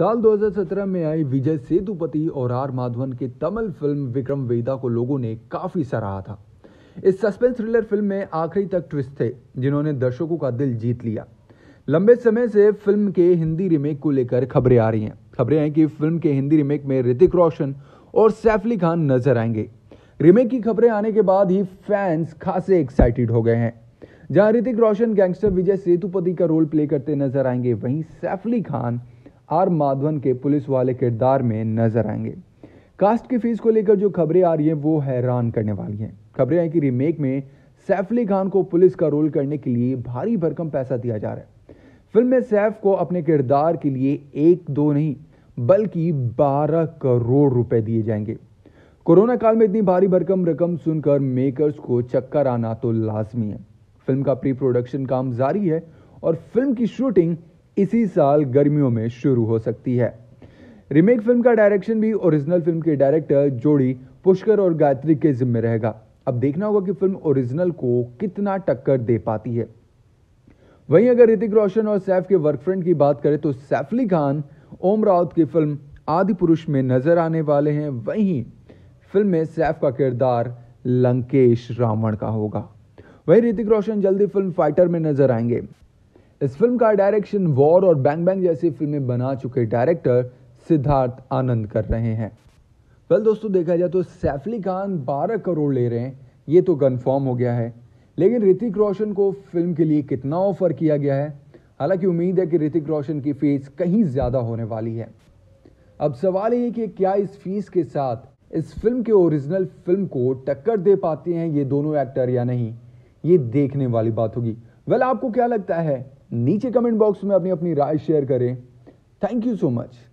साल 2017 में आई विजय सेतुपति और आर माधवन की तमिल फिल्म विक्रम वेदा को लोगों ने काफी सराहा था इस सस्पेंस थ्रिलर फिल्म में आखिरी तक ट्विस्ट थे जिन्होंने दर्शकों का दिल जीत लिया लंबे समय से फिल्म के हिंदी रिमेक को लेकर खबरें आ रही हैं खबरें हैं कि फिल्म के हिंदी रिमेक में ऋतिक रोशन और सैफ अली खान नजर आएंगे रिमेक की खबरें आने के बाद ही फैंस खासे एक्साइटेड हो गए हैं जहां ऋतिक रोशन गैंगस्टर विजय सेतुपति का रोल प्ले करते नजर आएंगे वहीं सैफ अली खान आर माधवन के पुलिस वाले किरदार में नजर आएंगे कास्ट की फीस को लेकर जो खबरें आ रही हैं वो हैरान करने वाली हैं खबरें हैं कि रीमेक में सैफ अली खान को पुलिस का रोल करने के लिए भारी भरकम पैसा दिया जा रहा है फिल्म में सैफ को अपने किरदार के लिए एक दो नहीं बल्कि बारह करोड़ रुपए दिए जाएंगे कोरोना काल में इतनी भारी भरकम रकम सुनकर मेकर्स को चक्कर आना तो लाजमी है फिल्म का प्री प्रोडक्शन काम जारी है और फिल्म की शूटिंग इसी साल गर्मियों में शुरू हो सकती है रिमेक फिल्म का डायरेक्शन भी ओरिजिनल फिल्म के डायरेक्टर जोड़ी पुष्कर और गायत्री के जिम्मे रहेगा अब देखना होगा कि फिल्म ओरिजिनल को कितना टक्कर दे पाती है वहीं अगर ऋतिक रोशन और सैफ के वर्क फ्रेंड की बात करें तो सैफली खान ओम राउत की फिल्म आदि पुरुष में नजर आने वाले हैं वहीं फिल्म में सैफ का किरदार लंकेश रावण का होगा वहीं ऋतिक रोशन जल्दी फिल्म फाइटर में नजर आएंगे इस फिल्म का डायरेक्शन वॉर और बैंग बैंग जैसी फिल्में बना चुके डायरेक्टर सिद्धार्थ आनंद कर रहे हैं वेल दोस्तों देखा जाए तो सैफ अली खान बारह करोड़ ले रहे हैं ये तो कन्फर्म हो गया है लेकिन ऋतिक रोशन को फिल्म के लिए कितना ऑफर किया गया है हालांकि उम्मीद है कि ऋतिक रोशन की फीस कहीं ज़्यादा होने वाली है अब सवाल ये कि क्या इस फीस के साथ इस फिल्म के ओरिजिनल फिल्म को टक्कर दे पाते हैं ये दोनों एक्टर या नहीं ये देखने वाली बात होगी वेल आपको क्या लगता है नीचे कमेंट बॉक्स में अपनी अपनी राय शेयर करें थैंक यू सो मच